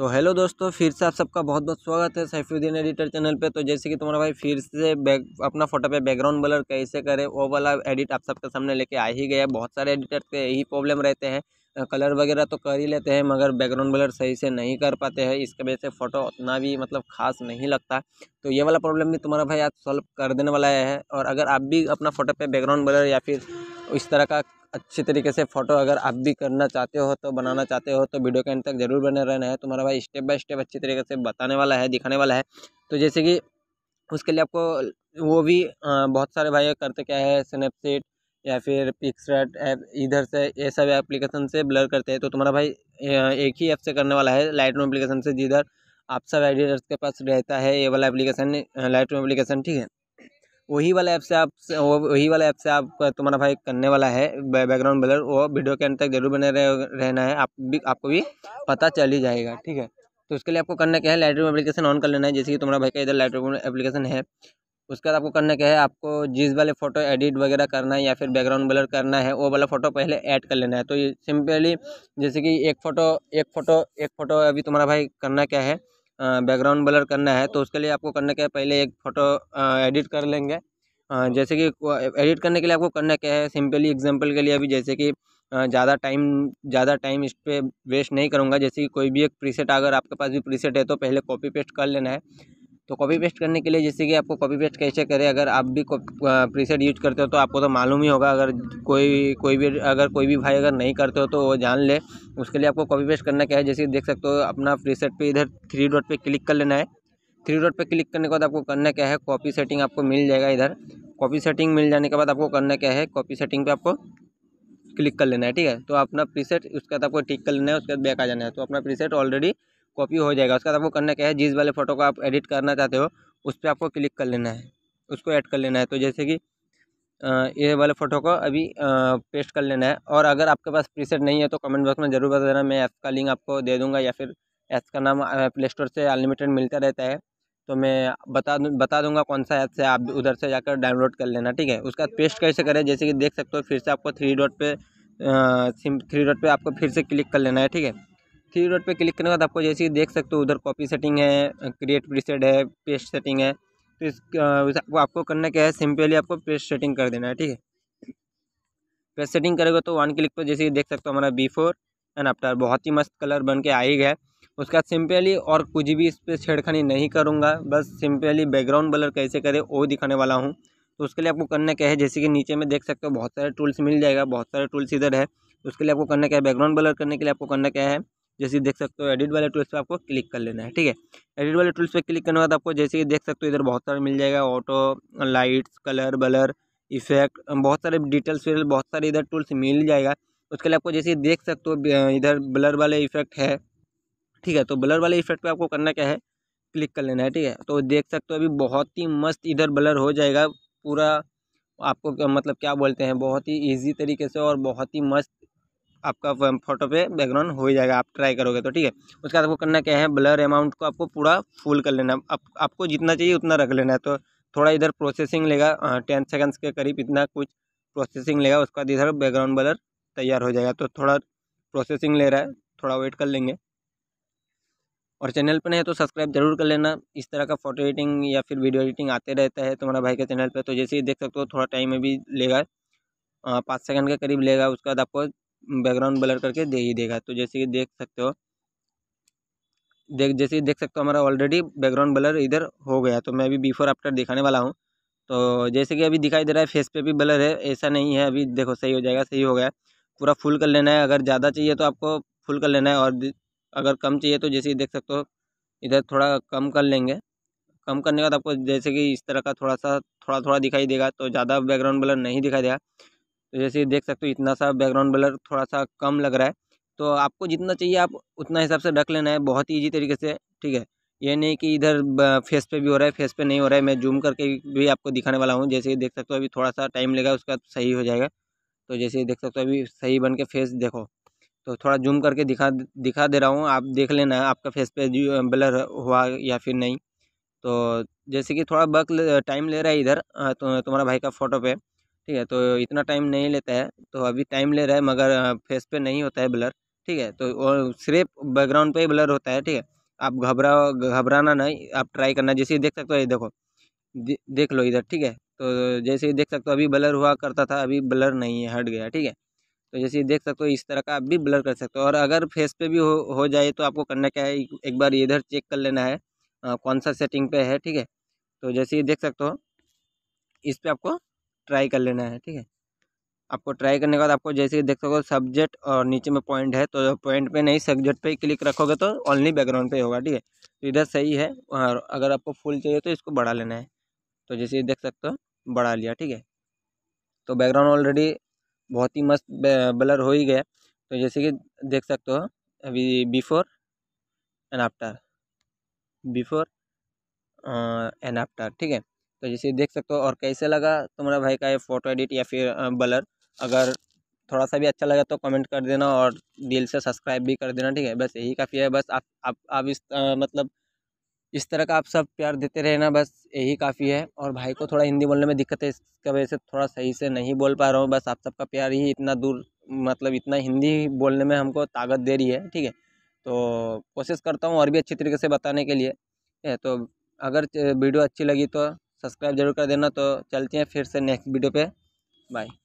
तो हेलो दोस्तों फिर से आप सबका बहुत बहुत स्वागत है सैफुद्दीन एडिटर चैनल पे तो जैसे कि तुम्हारा भाई फिर से बैक अपना फोटो पे बैकग्राउंड ब्लर कैसे करे वो वाला एडिट आप सबके सामने लेके आ ही गया बहुत सारे एडिटर के यही प्रॉब्लम रहते हैं कलर वगैरह तो कर ही लेते हैं मगर बैकग्राउंड ब्लर सही से नहीं कर पाते हैं इसके वजह से फ़ोटो उतना भी मतलब खास नहीं लगता तो ये वाला प्रॉब्लम भी तुम्हारा भाई आज सॉल्व कर देने वाला है और अगर आप भी अपना फोटो पर बैकग्राउंड ब्लर या फिर इस तरह का अच्छी तरीके से फ़ोटो अगर आप भी करना चाहते हो तो बनाना चाहते हो तो वीडियो के एंड तक ज़रूर बने रहना है तुम्हारा भाई स्टेप बाय स्टेप अच्छी तरीके से बताने वाला है दिखाने वाला है तो जैसे कि उसके लिए आपको वो भी बहुत सारे भाई करते क्या है स्नैपसीट या फिर पिक्सट ऐप इधर से ये सब एप्लीकेशन से ब्लर करते हैं तो तुम्हारा भाई एक ही ऐप से करने वाला है लाइट एप्लीकेशन से जिधर आप सब एडिटर्स के पास रहता है ये वाला एप्लीकेशन लाइट एप्लीकेशन ठीक है वही वाला ऐप से आप वही वाला ऐप से आप तुम्हारा भाई करने वाला है बैकग्राउंड ब्लर वो वीडियो के अंत तक जरूर बने रह, रहना है आप भी आपको भी पता चल ही जाएगा ठीक है तो उसके लिए आपको करना क्या है लाइट एप्लीकेशन ऑन कर लेना है जैसे कि तुम्हारा भाई का इधर लाइट एप्लीकेशन है उसके बाद आपको करना क्या है आपको जिस वाले फ़ोटो एडिट वगैरह करना है या फिर बैकग्राउंड ब्लर करना है वो वाला फ़ोटो पहले ऐड कर लेना है तो ये सिंपली जैसे कि एक फ़ोटो एक फ़ोटो एक फ़ोटो अभी तुम्हारा भाई करना क्या है बैकग्राउंड ब्लर करना है तो उसके लिए आपको करना क्या है पहले एक फ़ोटो एडिट कर लेंगे जैसे कि एडिट करने के लिए आपको करना क्या है सिंपली एग्जांपल के लिए अभी जैसे कि ज़्यादा टाइम ज़्यादा टाइम इस पर वेस्ट नहीं करूँगा जैसे कि कोई भी एक प्रीसेट अगर आपके पास भी प्रीसेट है तो पहले कॉपी पेस्ट कर लेना है तो कॉपी पेस्ट करने के लिए जैसे कि आपको कॉपी पेस्ट कैसे करें अगर आप भी प्रीसेट यूज करते हो तो आपको तो मालूम ही होगा अगर कोई कोई भी अगर कोई भी भाई अगर नहीं करते हो तो वो जान ले उसके लिए आपको कॉपी पेस्ट करना क्या है जैसे देख सकते हो अपना प्रीसेट पे इधर थ्री डॉट पे क्लिक कर लेना है थ्री डॉट पे क्लिक करने के बाद आपको करना क्या है कॉपी सेटिंग आपको मिल जाएगा इधर कॉपी सेटिंग मिल जाने के बाद आपको करना क्या है कॉपी सेटिंग पर आपको क्लिक कर लेना है ठीक है तो अपना प्रीसेट उसके बाद आपको टिक कर लेना है उसके बाद बैक आ जाना है तो अपना प्रीसेट ऑलरेडी कॉपी हो जाएगा उसके बाद आपको करना क्या है जिस वाले फ़ोटो को आप एडिट करना चाहते हो उस पर आपको क्लिक कर लेना है उसको ऐड कर लेना है तो जैसे कि ये वाले फ़ोटो को अभी पेस्ट कर लेना है और अगर आपके पास प्रीसेट नहीं है तो कमेंट बॉक्स में ज़रूर बता देना मैं ऐप का लिंक आपको दे दूँगा या फिर ऐप का नाम प्ले स्टोर से अनलिमिटेड मिलता रहता है तो मैं बता दूँ बता दूंगा कौन सा ऐप से आप उधर से जाकर डाउनलोड कर लेना ठीक है उसका पेस्ट कैसे करें जैसे कि देख सकते हो फिर से आपको थ्री डॉट पे सिम थ्री डॉट पे आपको फिर से क्लिक कर लेना है ठीक है थ्री डॉट पे क्लिक करने के बाद आपको जैसे ही देख सकते हो उधर कॉपी सेटिंग है क्रिएट प्रीसेट है पेस्ट सेटिंग है तो इस वो आपको करना क्या है सिंपली आपको पेस्ट सेटिंग कर देना है ठीक है पेस्ट सेटिंग करेगा तो वन क्लिक पर जैसे ही देख सकते हो हमारा बिफोर एंड आफ्टर बहुत ही मस्त कलर बन के आई है उसके बाद सिंपली और कुछ भी इस पर छेड़खानी नहीं करूँगा बस सिंपली बैकग्राउंड कलर कैसे करे वो दिखाने वाला हूँ तो उसके लिए आपको करना क्या है जैसे कि नीचे में देख सकते हो बहुत सारे टूल्स मिल जाएगा बहुत सारे टूल्स इधर है उसके लिए आपको करना क्या है बैकग्राउंड कलर करने के लिए आपको करना क्या है जैसे देख सकते हो एडिट वाले टूल्स पर आपको क्लिक कर लेना है ठीक है एडिट वाले टूल्स पर क्लिक करने के बाद आपको जैसे कि देख सकते हो इधर बहुत सारे मिल जाएगा auto lights colour blur effect बहुत सारे डिटेल्स बहुत सारे इधर टूल्स मिल जाएगा उसके लिए आपको जैसे देख सकते हो इधर ब्लर वाले इफेक्ट है ठीक है तो ब्लर वाले इफेक्ट पे आपको करना क्या है क्लिक कर लेना है ठीक है तो देख सकते हो अभी बहुत ही मस्त इधर ब्लर हो जाएगा पूरा आपको मतलब क्या बोलते हैं बहुत ही इजी तरीके से और बहुत ही मस्त आपका फोटो पे बैकग्राउंड हो ही जाएगा आप ट्राई करोगे तो ठीक है उसके बाद आपको करना क्या है ब्लर अमाउंट को आपको पूरा फुल कर लेना है आप, आपको जितना चाहिए उतना रख लेना है तो थोड़ा इधर प्रोसेसिंग लेगा टेन सेकंड्स के करीब इतना कुछ प्रोसेसिंग लेगा उसके बाद इधर बैकग्राउंड ब्लर तैयार हो जाएगा तो थोड़ा प्रोसेसिंग ले रहा है थोड़ा वेट कर लेंगे और चैनल पर नहीं तो सब्सक्राइब जरूर कर लेना इस तरह का फोटो एडिटिंग या फिर वीडियो एडिटिंग आते रहता है तुम्हारा भाई के चैनल पर तो जैसे ही देख सकते हो थोड़ा टाइम में भी लेगा पाँच सेकंड के करीब लेगा उसके बाद आपको बैकग्राउंड ब्लर करके दे ही देगा तो जैसे कि देख सकते हो देख जैसे देख सकते हो हमारा ऑलरेडी बैकग्राउंड ब्लर इधर हो गया तो मैं अभी बिफोर आफ्टर दिखाने वाला हूँ तो जैसे कि अभी दिखाई दे रहा है फेस पे भी ब्लर है ऐसा नहीं है अभी देखो सही हो जाएगा सही हो गया पूरा फुल कर लेना है अगर ज़्यादा चाहिए तो आपको फुल कर लेना है और अगर कम चाहिए तो जैसे देख सकते हो इधर थोड़ा कम कर लेंगे कम करने के बाद आपको जैसे कि इस तरह का थोड़ा सा थोड़ा थोड़ा दिखाई देगा तो ज़्यादा बैकग्राउंड ब्लर नहीं दिखाई देगा तो जैसे देख सकते हो इतना सा बैकग्राउंड ब्लर थोड़ा सा कम लग रहा है तो आपको जितना चाहिए आप उतना हिसाब से रख लेना है बहुत ही ईजी तरीके से ठीक है ये नहीं कि इधर फेस पे भी हो रहा है फेस पे नहीं हो रहा है मैं जूम करके भी आपको दिखाने वाला हूँ जैसे देख सकते हो अभी थोड़ा सा टाइम लेगा उसका सही हो जाएगा तो जैसे देख सकते हो अभी सही बन के फेस देखो तो थोड़ा जूम करके दिखा दिखा दे रहा हूँ आप देख लेना आपका फेस पे ब्लर हुआ या फिर नहीं तो जैसे कि थोड़ा बक टाइम ले रहा है इधर तो तुम्हारा भाई का फ़ोटो पे ठीक है तो इतना टाइम नहीं लेता है तो अभी टाइम ले रहा है मगर फेस पे नहीं होता है ब्लर ठीक है तो और सिर्फ बैकग्राउंड पे ही ब्लर होता है ठीक है आप घबरा घबराना नहीं आप ट्राई करना जैसे देख सकते हो ये देखो दे, देख लो इधर ठीक है तो जैसे ही देख सकते हो अभी ब्लर हुआ करता था अभी ब्लर नहीं है हट गया ठीक है तो जैसे देख सकते हो इस तरह का आप भी ब्लर कर सकते हो और अगर फेस पे भी हो हो जाए तो आपको करना क्या है एक बार इधर चेक कर लेना है आ, कौन सा सेटिंग पे है ठीक है तो जैसे ही देख सकते हो इस पर आपको ट्राई कर लेना है ठीक है आपको ट्राई करने के बाद आपको जैसे कि देख सको सब्जेक्ट और नीचे में पॉइंट है तो पॉइंट पे नहीं सब्जेक्ट पे क्लिक रखोगे तो ओनली बैकग्राउंड पे होगा ठीक है तो इधर सही है और अगर आपको फुल चाहिए तो इसको बढ़ा लेना है तो जैसे ये देख सकते हो बढ़ा लिया ठीक है तो बैकग्राउंड ऑलरेडी बहुत ही मस्त ब्लर हो ही गया तो जैसे कि देख सकते हो अभी before and after before and after ठीक है तो जैसे देख सकते हो और कैसे लगा तुम्हारा भाई का ये फ़ोटो एडिट या फिर बलर अगर थोड़ा सा भी अच्छा लगा तो कमेंट कर देना और दिल से सब्सक्राइब भी कर देना ठीक है बस यही काफ़ी है बस आप आप आप इस आ, मतलब इस तरह का आप सब प्यार देते रहना बस यही काफ़ी है और भाई को थोड़ा हिंदी बोलने में दिक्कत है इसका वजह से थोड़ा सही से नहीं बोल पा रहा हूँ बस आप सबका प्यार ही इतना दूर मतलब इतना हिंदी बोलने में हमको ताकत दे रही है ठीक है तो कोशिश करता हूँ और भी अच्छी तरीके से बताने के लिए तो अगर वीडियो अच्छी लगी तो सब्सक्राइब जरूर कर देना तो चलते हैं फिर से नेक्स्ट वीडियो पे बाय